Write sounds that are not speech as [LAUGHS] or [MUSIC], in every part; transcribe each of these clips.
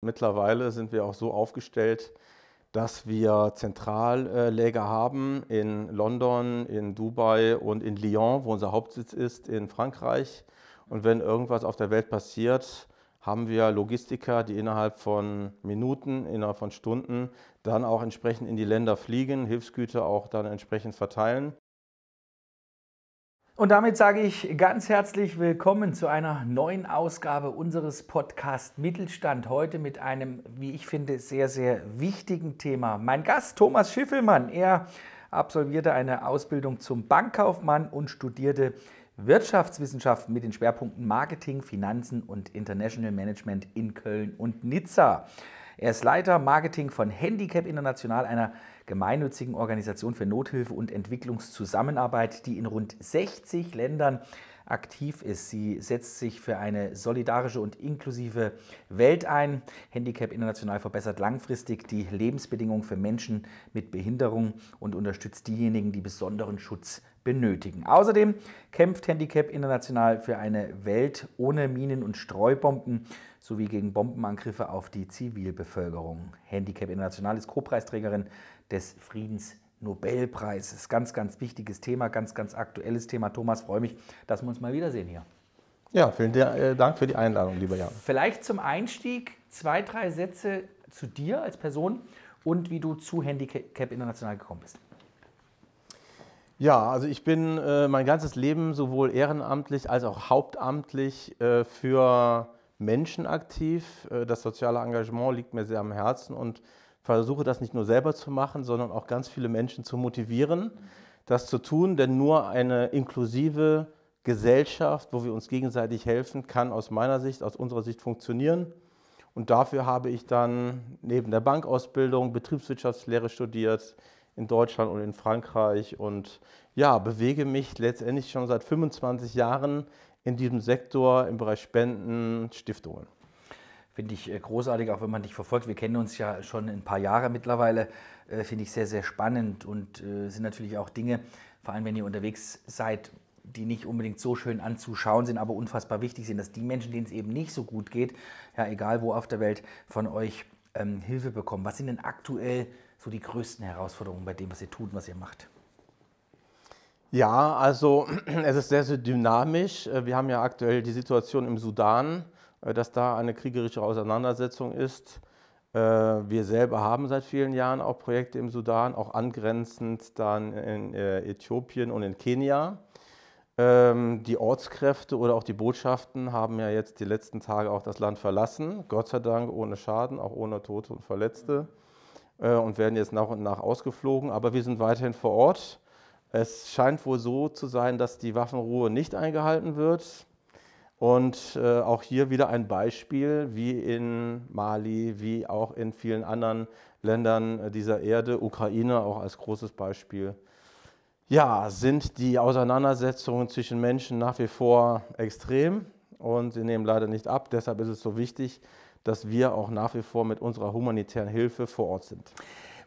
Mittlerweile sind wir auch so aufgestellt, dass wir Zentralläger haben in London, in Dubai und in Lyon, wo unser Hauptsitz ist, in Frankreich. Und wenn irgendwas auf der Welt passiert, haben wir Logistiker, die innerhalb von Minuten, innerhalb von Stunden dann auch entsprechend in die Länder fliegen, Hilfsgüter auch dann entsprechend verteilen. Und damit sage ich ganz herzlich willkommen zu einer neuen Ausgabe unseres Podcast Mittelstand. Heute mit einem, wie ich finde, sehr, sehr wichtigen Thema. Mein Gast Thomas Schiffelmann, er absolvierte eine Ausbildung zum Bankkaufmann und studierte Wirtschaftswissenschaften mit den Schwerpunkten Marketing, Finanzen und International Management in Köln und Nizza. Er ist Leiter Marketing von Handicap International, einer gemeinnützigen Organisation für Nothilfe und Entwicklungszusammenarbeit, die in rund 60 Ländern aktiv ist. Sie setzt sich für eine solidarische und inklusive Welt ein. Handicap International verbessert langfristig die Lebensbedingungen für Menschen mit Behinderung und unterstützt diejenigen, die besonderen Schutz benötigen. Außerdem kämpft Handicap international für eine Welt ohne Minen und Streubomben sowie gegen Bombenangriffe auf die Zivilbevölkerung. Handicap International ist Co-Preisträgerin des Friedensnobelpreises. Ganz, ganz wichtiges Thema, ganz, ganz aktuelles Thema. Thomas, freue mich, dass wir uns mal wiedersehen hier. Ja, vielen äh, Dank für die Einladung, lieber Jan. Vielleicht zum Einstieg zwei, drei Sätze zu dir als Person und wie du zu Handicap International gekommen bist. Ja, also ich bin äh, mein ganzes Leben sowohl ehrenamtlich als auch hauptamtlich äh, für Menschen aktiv. Äh, das soziale Engagement liegt mir sehr am Herzen und versuche das nicht nur selber zu machen, sondern auch ganz viele Menschen zu motivieren, das zu tun. Denn nur eine inklusive Gesellschaft, wo wir uns gegenseitig helfen, kann aus meiner Sicht, aus unserer Sicht funktionieren. Und dafür habe ich dann neben der Bankausbildung Betriebswirtschaftslehre studiert, in Deutschland und in Frankreich und ja, bewege mich letztendlich schon seit 25 Jahren in diesem Sektor im Bereich Spenden, Stiftungen. Finde ich äh, großartig, auch wenn man dich verfolgt. Wir kennen uns ja schon ein paar Jahre mittlerweile. Äh, finde ich sehr, sehr spannend und äh, sind natürlich auch Dinge, vor allem wenn ihr unterwegs seid, die nicht unbedingt so schön anzuschauen sind, aber unfassbar wichtig sind, dass die Menschen, denen es eben nicht so gut geht, ja, egal wo auf der Welt, von euch ähm, Hilfe bekommen. Was sind denn aktuell so die größten Herausforderungen bei dem, was ihr tut, was ihr macht? Ja, also [CLEARS THROAT] es ist sehr, sehr dynamisch. Äh, wir haben ja aktuell die Situation im Sudan, äh, dass da eine kriegerische Auseinandersetzung ist. Äh, wir selber haben seit vielen Jahren auch Projekte im Sudan, auch angrenzend dann in Äthiopien und in Kenia. Ähm, die Ortskräfte oder auch die Botschaften haben ja jetzt die letzten Tage auch das Land verlassen, Gott sei Dank ohne Schaden, auch ohne Tote und Verletzte. Mhm. Äh, und werden jetzt nach und nach ausgeflogen. Aber wir sind weiterhin vor Ort. Es scheint wohl so zu sein, dass die Waffenruhe nicht eingehalten wird. Und äh, auch hier wieder ein Beispiel, wie in Mali, wie auch in vielen anderen Ländern dieser Erde, Ukraine auch als großes Beispiel. Ja, sind die Auseinandersetzungen zwischen Menschen nach wie vor extrem und sie nehmen leider nicht ab. Deshalb ist es so wichtig, dass wir auch nach wie vor mit unserer humanitären Hilfe vor Ort sind.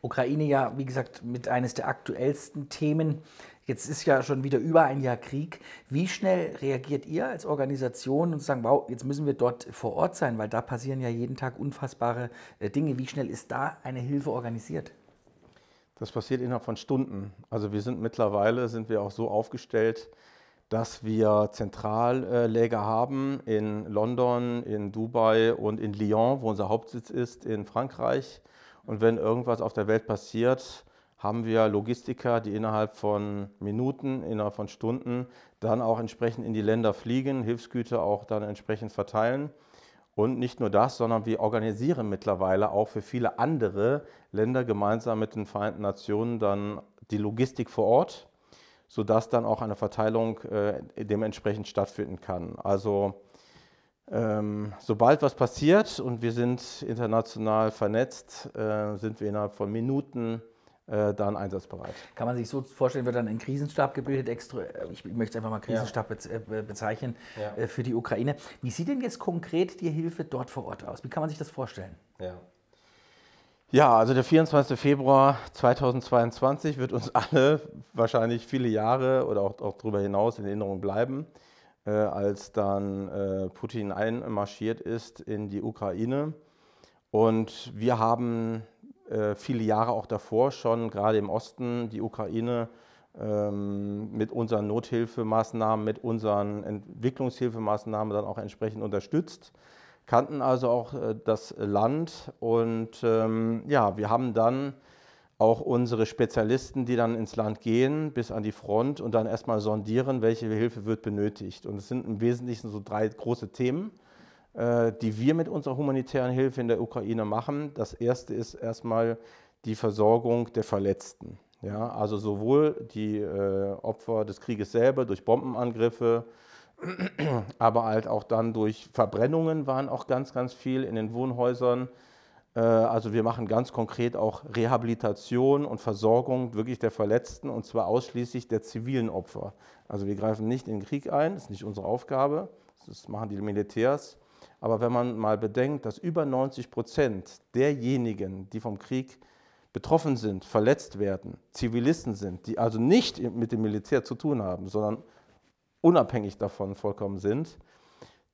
Ukraine ja, wie gesagt, mit eines der aktuellsten Themen. Jetzt ist ja schon wieder über ein Jahr Krieg. Wie schnell reagiert ihr als Organisation und sagen, wow, jetzt müssen wir dort vor Ort sein, weil da passieren ja jeden Tag unfassbare äh, Dinge. Wie schnell ist da eine Hilfe organisiert? Das passiert innerhalb von Stunden. Also wir sind mittlerweile, sind wir auch so aufgestellt, dass wir Zentralläger haben in London, in Dubai und in Lyon, wo unser Hauptsitz ist, in Frankreich. Und wenn irgendwas auf der Welt passiert, haben wir Logistiker, die innerhalb von Minuten, innerhalb von Stunden dann auch entsprechend in die Länder fliegen, Hilfsgüter auch dann entsprechend verteilen. Und nicht nur das, sondern wir organisieren mittlerweile auch für viele andere Länder gemeinsam mit den Vereinten Nationen dann die Logistik vor Ort sodass dann auch eine Verteilung äh, dementsprechend stattfinden kann. Also ähm, sobald was passiert und wir sind international vernetzt, äh, sind wir innerhalb von Minuten äh, dann einsatzbereit. Kann man sich so vorstellen, wird dann ein Krisenstab gebildet, extra, äh, ich möchte es einfach mal Krisenstab ja. Äh, bezeichnen, ja. Äh, für die Ukraine. Wie sieht denn jetzt konkret die Hilfe dort vor Ort aus? Wie kann man sich das vorstellen? Ja. Ja, also der 24. Februar 2022 wird uns alle wahrscheinlich viele Jahre oder auch, auch darüber hinaus in Erinnerung bleiben, äh, als dann äh, Putin einmarschiert ist in die Ukraine. Und wir haben äh, viele Jahre auch davor schon, gerade im Osten, die Ukraine ähm, mit unseren Nothilfemaßnahmen, mit unseren Entwicklungshilfemaßnahmen dann auch entsprechend unterstützt kannten also auch äh, das Land und ähm, ja, wir haben dann auch unsere Spezialisten, die dann ins Land gehen, bis an die Front und dann erstmal sondieren, welche Hilfe wird benötigt. Und es sind im Wesentlichen so drei große Themen, äh, die wir mit unserer humanitären Hilfe in der Ukraine machen. Das erste ist erstmal die Versorgung der Verletzten. Ja, also sowohl die äh, Opfer des Krieges selber durch Bombenangriffe, aber halt auch dann durch Verbrennungen waren auch ganz, ganz viel in den Wohnhäusern. Äh, also wir machen ganz konkret auch Rehabilitation und Versorgung wirklich der Verletzten und zwar ausschließlich der zivilen Opfer. Also wir greifen nicht in den Krieg ein, das ist nicht unsere Aufgabe, das machen die Militärs. Aber wenn man mal bedenkt, dass über 90 Prozent derjenigen, die vom Krieg betroffen sind, verletzt werden, Zivilisten sind, die also nicht mit dem Militär zu tun haben, sondern unabhängig davon vollkommen sind,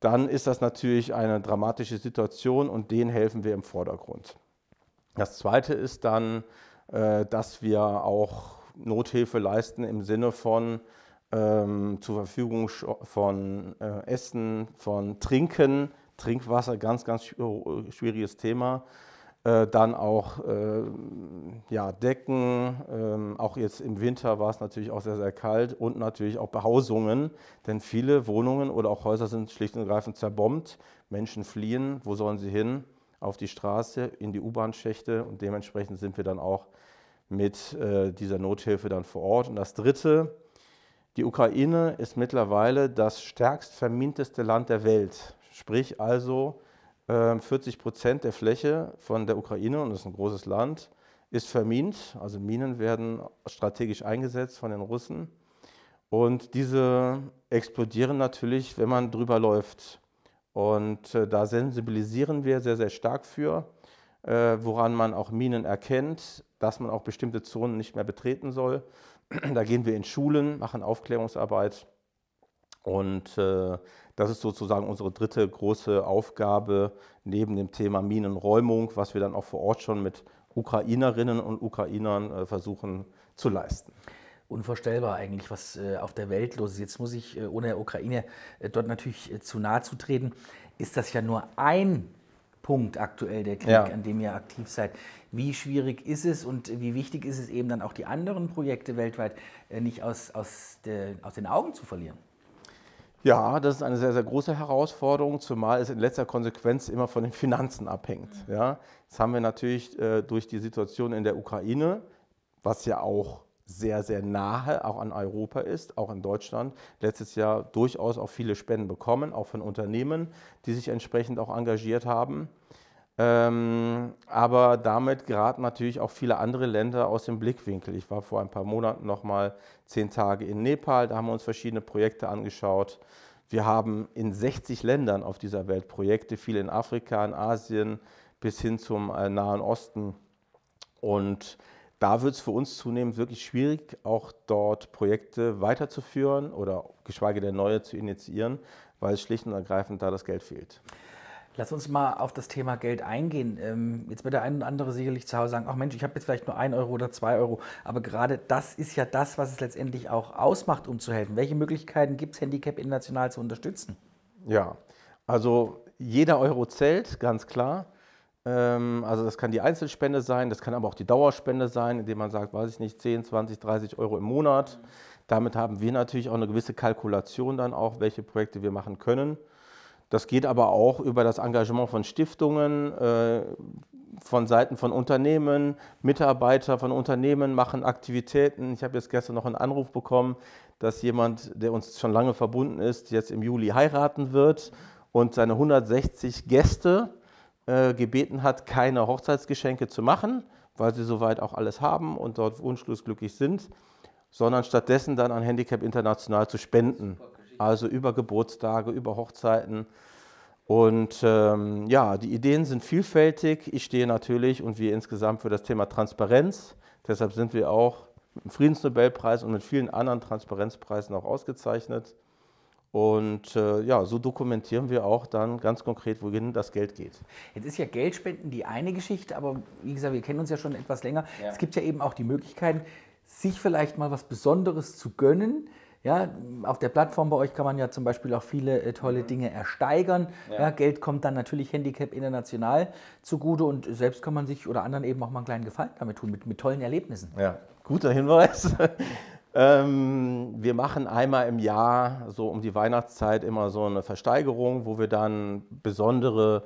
dann ist das natürlich eine dramatische Situation und denen helfen wir im Vordergrund. Das Zweite ist dann, äh, dass wir auch Nothilfe leisten im Sinne von ähm, zur Verfügung von äh, Essen, von Trinken, Trinkwasser, ganz, ganz äh, schwieriges Thema. Äh, dann auch äh, ja, Decken, ähm, auch jetzt im Winter war es natürlich auch sehr, sehr kalt und natürlich auch Behausungen, denn viele Wohnungen oder auch Häuser sind schlicht und ergreifend zerbombt. Menschen fliehen, wo sollen sie hin? Auf die Straße, in die U-Bahn-Schächte und dementsprechend sind wir dann auch mit äh, dieser Nothilfe dann vor Ort. Und das Dritte, die Ukraine ist mittlerweile das stärkst verminteste Land der Welt, sprich also 40 ähm, Prozent der Fläche von der Ukraine, und das ist ein großes Land, ist vermint. Also Minen werden strategisch eingesetzt von den Russen. Und diese explodieren natürlich, wenn man drüber läuft. Und äh, da sensibilisieren wir sehr, sehr stark für, äh, woran man auch Minen erkennt, dass man auch bestimmte Zonen nicht mehr betreten soll. [CLEARS THROAT] Da gehen wir in Schulen, machen Aufklärungsarbeit und äh, das ist sozusagen unsere dritte große Aufgabe neben dem Thema Minenräumung, was wir dann auch vor Ort schon mit Ukrainerinnen und Ukrainern äh, versuchen zu leisten. Unvorstellbar eigentlich, was äh, auf der Welt los ist. Jetzt muss ich, ohne Ukraine dort natürlich zu nahe zu treten, ist das ja nur ein Punkt aktuell, der Krieg, ja. an dem ihr aktiv seid. Wie schwierig ist es und wie wichtig ist es eben dann auch die anderen Projekte weltweit nicht aus, aus, de, aus den Augen zu verlieren? Ja, das ist eine sehr, sehr große Herausforderung, zumal es in letzter Konsequenz immer von den Finanzen abhängt. Mhm. Ja, jetzt haben wir natürlich äh, durch die Situation in der Ukraine, was ja auch sehr, sehr nahe auch an Europa ist, auch in Deutschland, letztes Jahr durchaus auch viele Spenden bekommen, auch von Unternehmen, die sich entsprechend auch engagiert haben. Ähm, aber damit geraten natürlich auch viele andere Länder aus dem Blickwinkel. Ich war vor ein paar Monaten nochmal zehn Tage in Nepal, da haben wir uns verschiedene Projekte angeschaut. Wir haben in 60 Ländern auf dieser Welt Projekte, viele in Afrika, in Asien bis hin zum äh, Nahen Osten. Und da wird es für uns zunehmend wirklich schwierig, auch dort Projekte weiterzuführen oder geschweige denn neue zu initiieren, weil es schlicht und ergreifend da das Geld fehlt. Lass uns mal auf das Thema Geld eingehen. Ähm, jetzt wird der eine oder andere sicherlich zu Hause sagen, ach Mensch, ich habe jetzt vielleicht nur ein Euro oder zwei Euro. Aber gerade das ist ja das, was es letztendlich auch ausmacht, um zu helfen. Welche Möglichkeiten gibt es, Handicap international zu unterstützen? Ja, also jeder Euro zählt, ganz klar. Ähm, also das kann die Einzelspende sein, das kann aber auch die Dauerspende sein, indem man sagt, weiß ich nicht, 10, 20, 30 Euro im Monat. Damit haben wir natürlich auch eine gewisse Kalkulation dann auch, welche Projekte wir machen können. Das geht aber auch über das Engagement von Stiftungen, äh, von Seiten von Unternehmen, Mitarbeiter von Unternehmen machen Aktivitäten. Ich habe jetzt gestern noch einen Anruf bekommen, dass jemand, der uns schon lange verbunden ist, jetzt im Juli heiraten wird und seine 160 Gäste äh, gebeten hat, keine Hochzeitsgeschenke zu machen, weil sie soweit auch alles haben und dort unschlussglücklich sind, sondern stattdessen dann an Handicap International zu spenden also über Geburtstage, über Hochzeiten. Und ähm, ja, die Ideen sind vielfältig. Ich stehe natürlich und wir insgesamt für das Thema Transparenz. Deshalb sind wir auch mit dem Friedensnobelpreis und mit vielen anderen Transparenzpreisen auch ausgezeichnet. Und äh, ja, so dokumentieren wir auch dann ganz konkret, wohin das Geld geht. Jetzt ist ja Geldspenden die eine Geschichte, aber wie gesagt, wir kennen uns ja schon etwas länger. Ja. Es gibt ja eben auch die Möglichkeit, sich vielleicht mal was Besonderes zu gönnen. Ja, auf der Plattform bei euch kann man ja zum Beispiel auch viele äh, tolle mhm. Dinge ersteigern. Ja. ja. Geld kommt dann natürlich Handicap international zugute und selbst kann man sich oder anderen eben auch mal einen kleinen Gefallen damit tun, mit, mit tollen Erlebnissen. Ja, guter Hinweis. [LAUGHS] ähm, wir machen einmal im Jahr, so um die Weihnachtszeit, immer so eine Versteigerung, wo wir dann besondere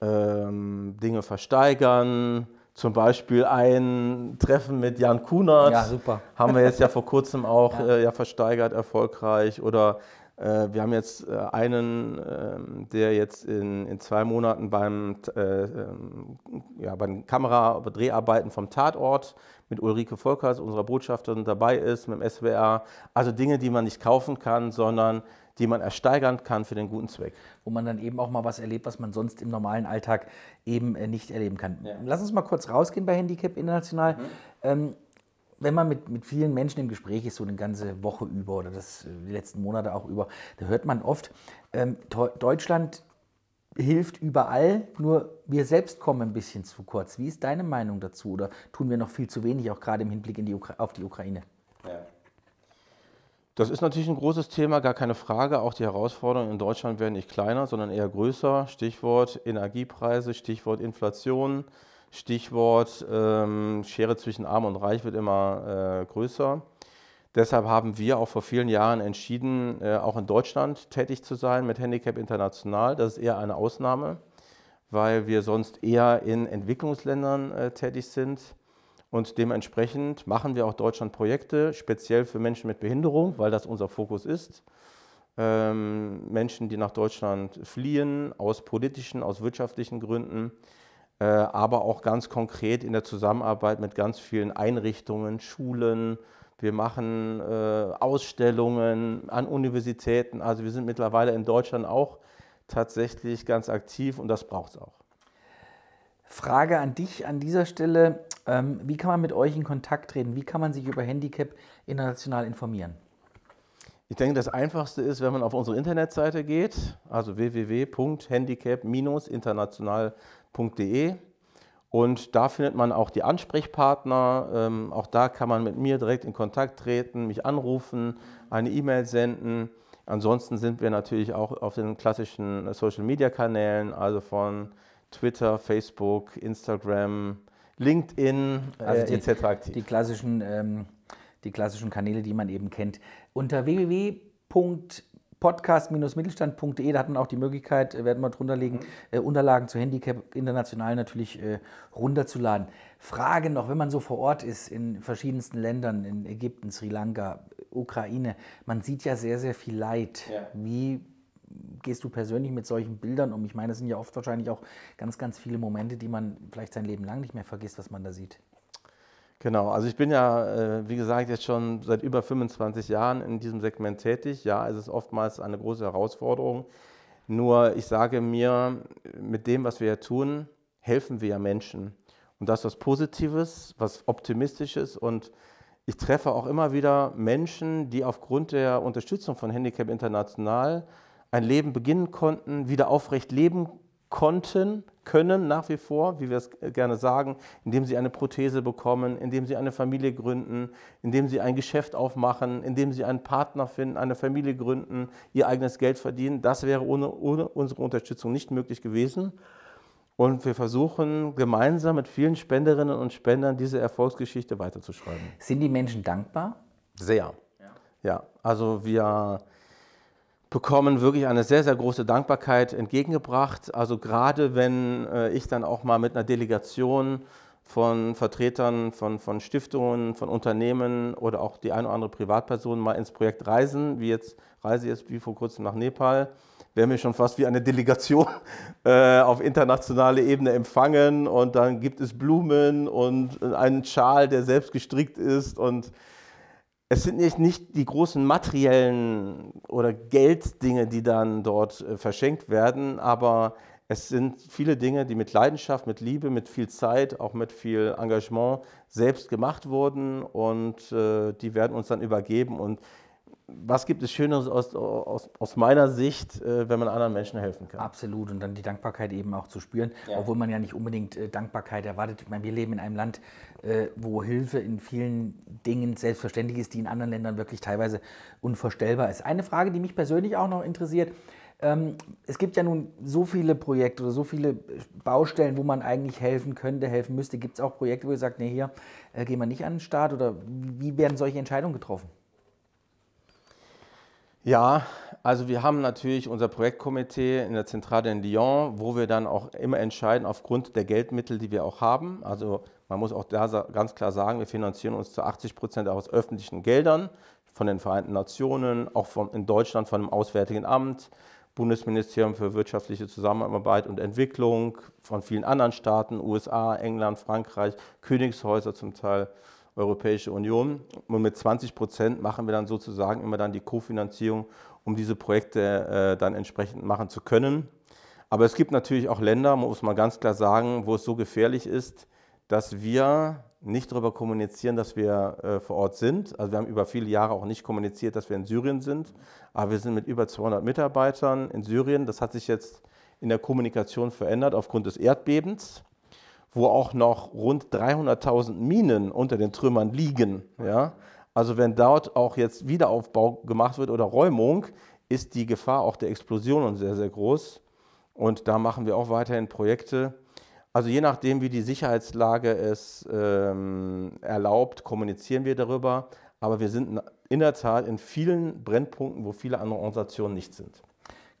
ähm, Dinge versteigern. Zum Beispiel ein Treffen mit Jan Kunert. Ja, super. [LAUGHS] Haben wir jetzt ja vor kurzem auch ja. Äh, ja versteigert, erfolgreich. Oder äh, wir haben jetzt äh, einen, ähm, der jetzt in, in zwei Monaten beim, äh, ähm, ja, beim Kamera- bei Dreharbeiten vom Tatort mit Ulrike Volkers, unserer Botschafterin, dabei ist, mit dem SWR. Also Dinge, die man nicht kaufen kann, sondern die man ersteigern kann für den guten Zweck. Wo man dann eben auch mal was erlebt, was man sonst im normalen Alltag eben äh, nicht erleben kann. Ja. Lass uns mal kurz rausgehen bei Handicap International. Mhm. Ähm, wenn man mit, mit vielen Menschen im Gespräch ist, so eine ganze Woche über oder das, äh, die letzten Monate auch über, da hört man oft, ähm, Deutschland hilft überall, nur wir selbst kommen ein bisschen zu kurz. Wie ist deine Meinung dazu oder tun wir noch viel zu wenig, auch gerade im Hinblick die auf die Ukraine? Das ist natürlich ein großes Thema, gar keine Frage. Auch die Herausforderungen in Deutschland werden nicht kleiner, sondern eher größer. Stichwort Energiepreise, Stichwort Inflation, Stichwort ähm, Schere zwischen Arm und Reich wird immer äh, größer. Deshalb haben wir auch vor vielen Jahren entschieden, äh, auch in Deutschland tätig zu sein mit Handicap International. Das ist eher eine Ausnahme, weil wir sonst eher in Entwicklungsländern äh, tätig sind. Und dementsprechend machen wir auch Deutschland Projekte, speziell für Menschen mit Behinderung, weil das unser Fokus ist. Ähm, Menschen, die nach Deutschland fliehen, aus politischen, aus wirtschaftlichen Gründen, äh, aber auch ganz konkret in der Zusammenarbeit mit ganz vielen Einrichtungen, Schulen. Wir machen äh, Ausstellungen an Universitäten. Also wir sind mittlerweile in Deutschland auch tatsächlich ganz aktiv und das braucht es auch. Frage an dich an dieser Stelle. Ähm, wie kann man mit euch in Kontakt treten? Wie kann man sich über Handicap international informieren? Ich denke, das Einfachste ist, wenn man auf unsere Internetseite geht, also www.handicap-international.de. Und da findet man auch die Ansprechpartner. Ähm, auch da kann man mit mir direkt in Kontakt treten, mich anrufen, eine E-Mail senden. Ansonsten sind wir natürlich auch auf den klassischen Social-Media-Kanälen, also von Twitter, Facebook, Instagram, LinkedIn äh, also die, etc. aktiv. Die klassischen, ähm, die klassischen Kanäle, die man eben kennt. Unter www.podcast-mittelstand.de, da hat man auch die Möglichkeit, äh, werden wir drunter legen, mhm. äh, Unterlagen zu Handicap international natürlich äh, runterzuladen. Frage noch, wenn man so vor Ort ist in verschiedensten Ländern, in Ägypten, Sri Lanka, Ukraine, man sieht ja sehr, sehr viel Leid. Ja. Wie gehst du persönlich mit solchen Bildern um? Ich meine, das sind ja oft wahrscheinlich auch ganz, ganz viele Momente, die man vielleicht sein Leben lang nicht mehr vergisst, was man da sieht. Genau, also ich bin ja, äh, wie gesagt, jetzt schon seit über 25 Jahren in diesem Segment tätig. Ja, es ist oftmals eine große Herausforderung. Nur ich sage mir, mit dem, was wir ja tun, helfen wir ja Menschen. Und das ist was Positives, was Optimistisches. Und ich treffe auch immer wieder Menschen, die aufgrund der Unterstützung von Handicap International ein Leben beginnen konnten, wieder aufrecht leben konnten, können nach wie vor, wie wir es gerne sagen, indem sie eine Prothese bekommen, indem sie eine Familie gründen, indem sie ein Geschäft aufmachen, indem sie einen Partner finden, eine Familie gründen, ihr eigenes Geld verdienen. Das wäre ohne, ohne unsere Unterstützung nicht möglich gewesen. Und wir versuchen gemeinsam mit vielen Spenderinnen und Spendern diese Erfolgsgeschichte weiterzuschreiben. Sind die Menschen dankbar? Sehr. Ja. ja. Also wir bekommen wirklich eine sehr, sehr große Dankbarkeit entgegengebracht. Also gerade wenn äh, ich dann auch mal mit einer Delegation von Vertretern von, von Stiftungen, von Unternehmen oder auch die eine oder andere Privatperson mal ins Projekt reisen, wie jetzt reise ich jetzt wie vor kurzem nach Nepal, werden wir schon fast wie eine Delegation [LAUGHS] äh, auf internationaler Ebene empfangen und dann gibt es Blumen und einen Schal, der selbst gestrickt ist und es sind nicht, nicht die großen materiellen oder Gelddinge, die dann dort äh, verschenkt werden, aber es sind viele Dinge, die mit Leidenschaft, mit Liebe, mit viel Zeit, auch mit viel Engagement selbst gemacht wurden und äh, die werden uns dann übergeben. Und was gibt es Schöneres aus, aus, aus meiner Sicht, äh, wenn man anderen Menschen helfen kann? Absolut und dann die Dankbarkeit eben auch zu spüren, ja. obwohl man ja nicht unbedingt äh, Dankbarkeit erwartet. Ich meine, wir leben in einem Land, äh, wo Hilfe in vielen Dingen selbstverständlich ist, die in anderen Ländern wirklich teilweise unvorstellbar ist. Eine Frage, die mich persönlich auch noch interessiert, ähm, es gibt ja nun so viele Projekte oder so viele Baustellen, wo man eigentlich helfen könnte, helfen müsste. Gibt es auch Projekte, wo ihr sagt, nee, hier äh, gehen wir nicht an den Start oder wie werden solche Entscheidungen getroffen? Ja, also wir haben natürlich unser Projektkomitee in der Zentrale in Lyon, wo wir dann auch immer entscheiden aufgrund der Geldmittel, die wir auch haben. Also man muss auch da ganz klar sagen, wir finanzieren uns zu 80 Prozent aus öffentlichen Geldern von den Vereinten Nationen, auch von, in Deutschland von dem Auswärtigen Amt, Bundesministerium für wirtschaftliche Zusammenarbeit und Entwicklung, von vielen anderen Staaten, USA, England, Frankreich, Königshäuser zum Teil. Europäische Union. Und mit 20 Prozent machen wir dann sozusagen immer dann die Kofinanzierung, um diese Projekte äh, dann entsprechend machen zu können. Aber es gibt natürlich auch Länder, muss man ganz klar sagen, wo es so gefährlich ist, dass wir nicht darüber kommunizieren, dass wir äh, vor Ort sind. Also wir haben über viele Jahre auch nicht kommuniziert, dass wir in Syrien sind. Aber wir sind mit über 200 Mitarbeitern in Syrien. Das hat sich jetzt in der Kommunikation verändert aufgrund des Erdbebens wo auch noch rund 300.000 Minen unter den Trümmern liegen. Ja? Also wenn dort auch jetzt Wiederaufbau gemacht wird oder Räumung, ist die Gefahr auch der Explosionen sehr, sehr groß. Und da machen wir auch weiterhin Projekte. Also je nachdem, wie die Sicherheitslage es ähm, erlaubt, kommunizieren wir darüber. Aber wir sind in der Tat in vielen Brennpunkten, wo viele andere Organisationen nicht sind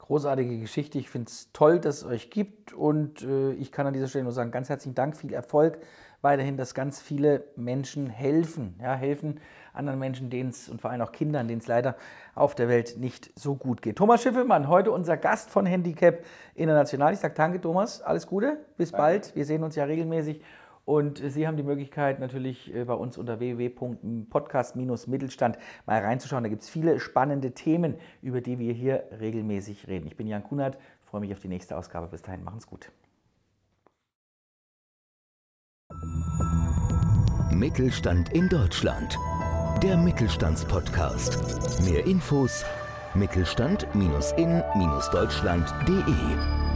großartige Geschichte. Ich finde es toll, dass es euch gibt und äh, ich kann an dieser Stelle nur sagen, ganz herzlichen Dank, viel Erfolg weiterhin, dass ganz viele Menschen helfen, ja, helfen anderen Menschen, denen es und vor allem auch Kindern, denen es leider auf der Welt nicht so gut geht. Thomas Schiffelmann, heute unser Gast von Handicap International. Ich sage danke, Thomas, alles Gute, bis danke. bald. Wir sehen uns ja regelmäßig und Sie haben die Möglichkeit, natürlich äh, bei uns unter www.podcast-mittelstand mal reinzuschauen. Da gibt es viele spannende Themen, über die wir hier regelmäßig reden. Ich bin Jan Kunert, freue mich auf die nächste Ausgabe. Bis dahin, machen's gut. Mittelstand in Deutschland. Der Mittelstandspodcast. Mehr Infos mittelstand-in-deutschland.de